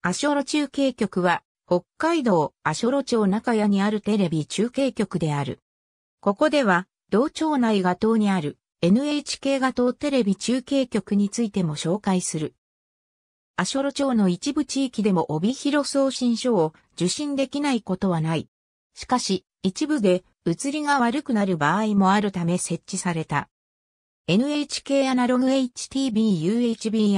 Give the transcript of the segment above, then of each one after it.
アショロ中継局は、北海道アショロ町中谷にあるテレビ中継局である。ここでは、道町内画島にある NHK 画島テレビ中継局についても紹介する。アショロ町の一部地域でも帯広送信書を受信できないことはない。しかし、一部で移りが悪くなる場合もあるため設置された。NHK アナログ HTB UHB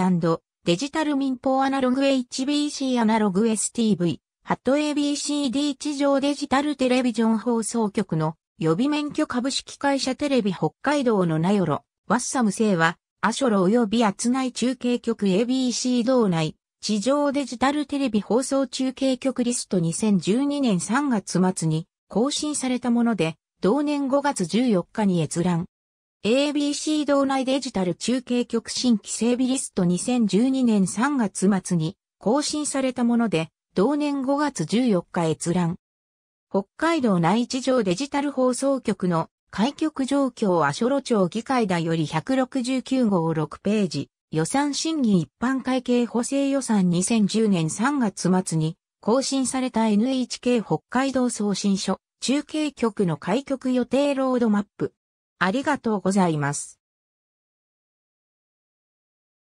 デジタル民放アナログ HBC アナログ STV、ハット ABCD 地上デジタルテレビジョン放送局の予備免許株式会社テレビ北海道の名寄、ワッサム製は、アショロ及び厚内中継局 ABC 道内、地上デジタルテレビ放送中継局リスト2012年3月末に更新されたもので、同年5月14日に閲覧。ABC 道内デジタル中継局新規整備リスト2012年3月末に更新されたもので、同年5月14日閲覧。北海道内地上デジタル放送局の開局状況阿所路町議会だより169号6ページ、予算審議一般会計補正予算2010年3月末に更新された NHK 北海道送信所中継局の開局予定ロードマップ。ありがとうございます。